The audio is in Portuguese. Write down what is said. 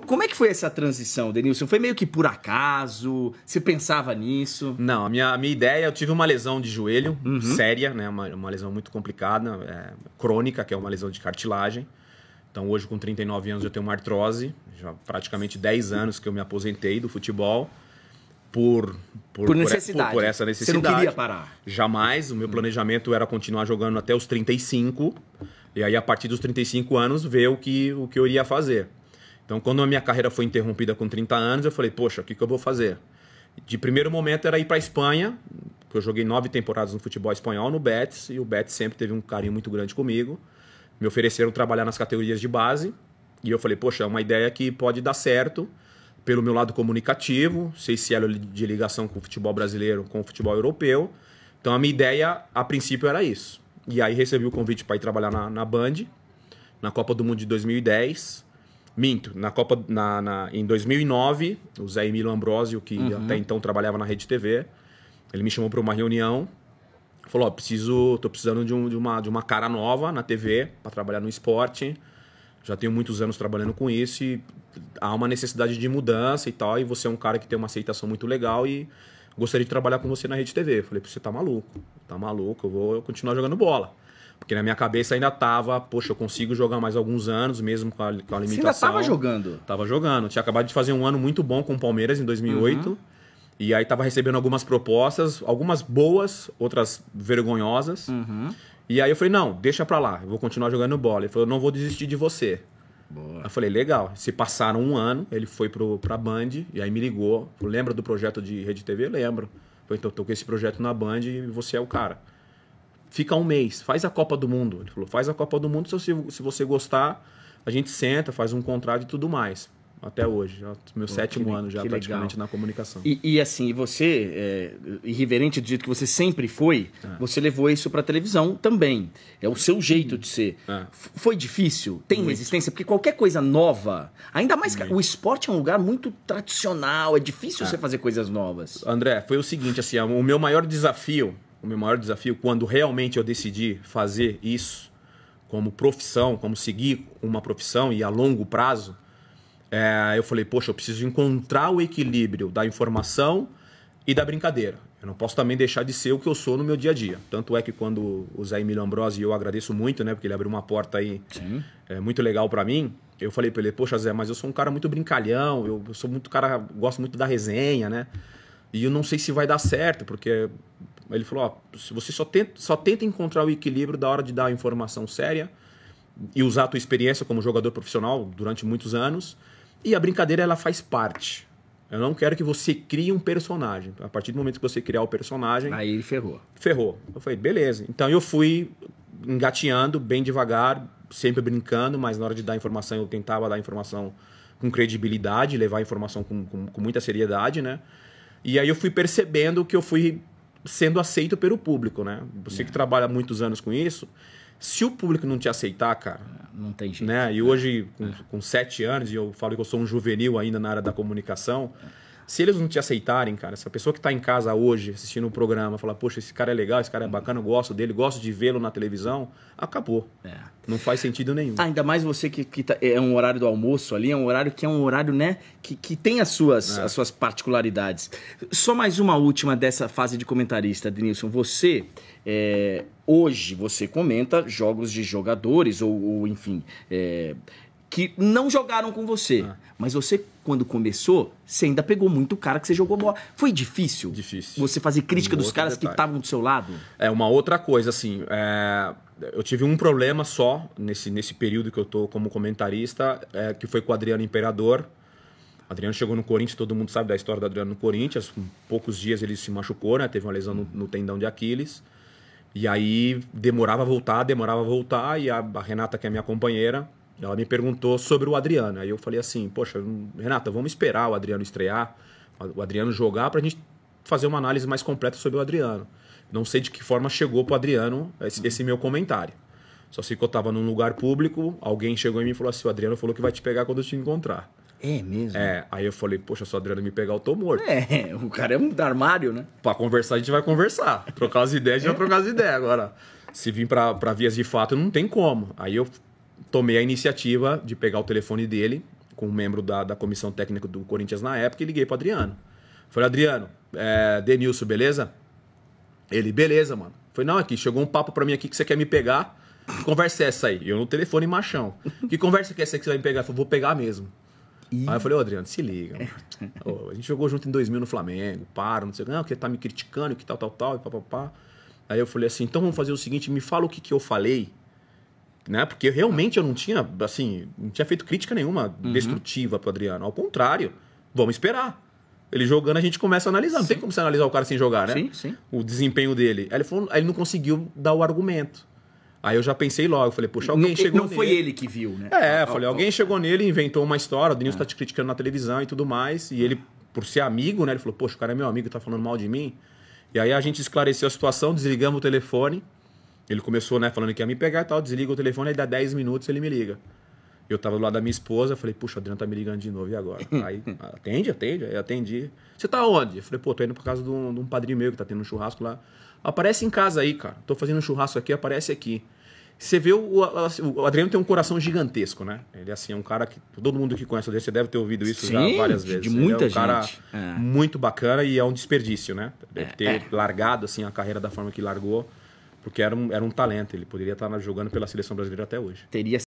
Como é que foi essa transição, Denilson? Foi meio que por acaso? Você pensava nisso? Não, a minha, a minha ideia, eu tive uma lesão de joelho uhum. séria, né? Uma, uma lesão muito complicada, é, crônica, que é uma lesão de cartilagem. Então hoje, com 39 anos, eu tenho uma artrose. Já praticamente 10 anos que eu me aposentei do futebol. Por, por, por, necessidade. Por, por, essa necessidade. Você não queria parar. Jamais. O meu hum. planejamento era continuar jogando até os 35. E aí, a partir dos 35 anos, ver o que, o que eu iria fazer. Então, quando a minha carreira foi interrompida com 30 anos, eu falei, poxa, o que, que eu vou fazer? De primeiro momento era ir para a Espanha, porque eu joguei nove temporadas no futebol espanhol no Betis, e o Betis sempre teve um carinho muito grande comigo. Me ofereceram trabalhar nas categorias de base, e eu falei, poxa, é uma ideia que pode dar certo pelo meu lado comunicativo, sei se era é de ligação com o futebol brasileiro, com o futebol europeu. Então a minha ideia, a princípio, era isso. E aí recebi o convite para ir trabalhar na, na Band, na Copa do Mundo de 2010. Minto, na Copa na, na em 2009, o Zé Emílio Ambrosio, que uhum. até então trabalhava na Rede TV, ele me chamou para uma reunião. Falou: oh, "Preciso, tô precisando de, um, de, uma de uma cara nova na TV para trabalhar no esporte. Já tenho muitos anos trabalhando com isso e há uma necessidade de mudança e tal, e você é um cara que tem uma aceitação muito legal e gostaria de trabalhar com você na Rede TV". falei: "Você tá maluco? Tá maluco? Eu vou continuar jogando bola". Porque na minha cabeça ainda tava, poxa, eu consigo jogar mais alguns anos, mesmo com a, com a limitação. Você ainda tava jogando? Tava jogando. Tinha acabado de fazer um ano muito bom com o Palmeiras em 2008. Uhum. E aí tava recebendo algumas propostas, algumas boas, outras vergonhosas. Uhum. E aí eu falei, não, deixa pra lá, eu vou continuar jogando bola. Ele falou, não vou desistir de você. Boa. Eu falei, legal. Se passaram um ano, ele foi pro, pra Band, e aí me ligou. Falou, lembra do projeto de Rede TV? Lembro. falei, então, tô com esse projeto na Band e você é o cara fica um mês, faz a Copa do Mundo. Ele falou, faz a Copa do Mundo, se, se você gostar, a gente senta, faz um contrato e tudo mais. Até hoje, já, meu Pô, sétimo que, ano já praticamente legal. na comunicação. E, e assim, você, é, irreverente do jeito que você sempre foi, é. você levou isso para televisão também. É o seu jeito de ser. É. Foi difícil? Tem muito. resistência? Porque qualquer coisa nova, ainda mais que o esporte é um lugar muito tradicional, é difícil é. você fazer coisas novas. André, foi o seguinte, assim, o meu maior desafio o meu maior desafio quando realmente eu decidi fazer isso como profissão, como seguir uma profissão e a longo prazo, é, eu falei, poxa, eu preciso encontrar o equilíbrio da informação e da brincadeira. Eu não posso também deixar de ser o que eu sou no meu dia a dia. Tanto é que quando o Zé Emílio Ambrosi e eu agradeço muito, né, porque ele abriu uma porta aí é, muito legal para mim, eu falei para ele, poxa Zé, mas eu sou um cara muito brincalhão, eu sou muito cara, gosto muito da resenha, né? E eu não sei se vai dar certo, porque ele falou: ó, você só tenta, só tenta encontrar o equilíbrio da hora de dar informação séria e usar a tua experiência como jogador profissional durante muitos anos. E a brincadeira ela faz parte. Eu não quero que você crie um personagem. A partir do momento que você criar o personagem. Aí ele ferrou. Ferrou. Eu falei, beleza. Então eu fui engateando bem devagar, sempre brincando, mas na hora de dar informação eu tentava dar informação com credibilidade, levar a informação com, com, com muita seriedade, né? E aí eu fui percebendo que eu fui sendo aceito pelo público, né? Você é. que trabalha muitos anos com isso, se o público não te aceitar, cara. É, não tem jeito. Né? E hoje, com, é. com sete anos, e eu falo que eu sou um juvenil ainda na área da comunicação. É se eles não te aceitarem, cara, se a pessoa que está em casa hoje assistindo o um programa falar, poxa, esse cara é legal, esse cara é bacana, eu gosto dele, gosto de vê-lo na televisão, acabou. É. Não faz sentido nenhum. Ah, ainda mais você que, que tá, é um horário do almoço ali, é um horário que é um horário, né, que, que tem as suas, é. as suas particularidades. Só mais uma última dessa fase de comentarista, Denilson. Você, é, hoje, você comenta jogos de jogadores ou, ou enfim, é, que não jogaram com você. Ah. Mas você, quando começou, você ainda pegou muito cara que você jogou bola. Foi difícil? Difícil. Você fazer crítica um dos caras detalhe. que estavam do seu lado? É, uma outra coisa, assim. É... Eu tive um problema só nesse, nesse período que eu tô como comentarista, é, que foi com o Adriano Imperador. O Adriano chegou no Corinthians, todo mundo sabe da história do Adriano no Corinthians. Em poucos dias ele se machucou, né? Teve uma lesão no, no tendão de Aquiles. E aí demorava a voltar, demorava a voltar. E a, a Renata, que é minha companheira, ela me perguntou sobre o Adriano. Aí eu falei assim, poxa, Renata, vamos esperar o Adriano estrear, o Adriano jogar para a gente fazer uma análise mais completa sobre o Adriano. Não sei de que forma chegou para o Adriano esse, esse, meu comentário. Só sei que eu estava num lugar público, alguém chegou e me falou assim, o Adriano falou que vai te pegar quando eu te encontrar. É mesmo? É, aí eu falei, poxa, se o Adriano me pegar, eu tô morto. É, o cara é um armário, né? Pra conversar, a gente vai conversar. Trocar as ideias, a gente vai é. trocar as ideias. Agora, se vir para pra vias de fato, não tem como. Aí eu tomei a iniciativa de pegar o telefone dele, com um membro da, da comissão técnica do Corinthians na época, e liguei para Adriano. Falei, Adriano, é, Denilson, beleza? Ele, beleza, mano. Falei, não, aqui, chegou um papo para mim aqui que você quer me pegar. Que conversa é essa aí? Eu no telefone machão. Que conversa que é essa que você vai me pegar? Eu falei, vou pegar mesmo. E... Aí eu falei, ô Adriano, se liga. Ô, a gente jogou junto em 2000 no Flamengo, para, não sei o que, não, que tá me criticando, que tal, tal, tal, e papapá. Aí eu falei assim, então vamos fazer o seguinte, me fala o que, que eu falei né? Porque realmente eu não tinha, assim, não tinha feito crítica nenhuma uhum. destrutiva pro Adriano. Ao contrário, vamos esperar. Ele jogando, a gente começa a analisar. Sim. Não tem como você analisar o cara sem jogar, né? Sim, sim. O desempenho dele. Aí ele, falou, aí ele não conseguiu dar o argumento. Aí eu já pensei logo, falei, puxa, alguém não, chegou não nele. Não foi ele que viu, né? É, falei, alguém chegou nele, inventou uma história, o Denilson é. tá te criticando na televisão e tudo mais. E ele, por ser amigo, né? Ele falou, poxa, o cara é meu amigo, tá falando mal de mim. E aí a gente esclareceu a situação, desligamos o telefone. Ele começou, né, falando que ia me pegar e tal, desliga o telefone, aí dá 10 minutos ele me liga. Eu tava do lado da minha esposa, falei, puxa, o Adriano tá me ligando de novo, e agora? Aí, atende, atende, aí atendi. Você tá onde? Eu falei, pô, tô indo por causa de um, de um padrinho meu que tá tendo um churrasco lá. Aparece em casa aí, cara. Tô fazendo um churrasco aqui, aparece aqui. Você vê, o, o, o Adriano tem um coração gigantesco, né? Ele, assim, é um cara que todo mundo que conhece o Adriano, você deve ter ouvido isso Sim, já várias vezes. de muita gente é um cara é. muito bacana e é um desperdício, né? Deve é, ter é, largado, assim, a carreira da forma que largou porque era um, era um talento, ele poderia estar jogando pela seleção brasileira até hoje. Teria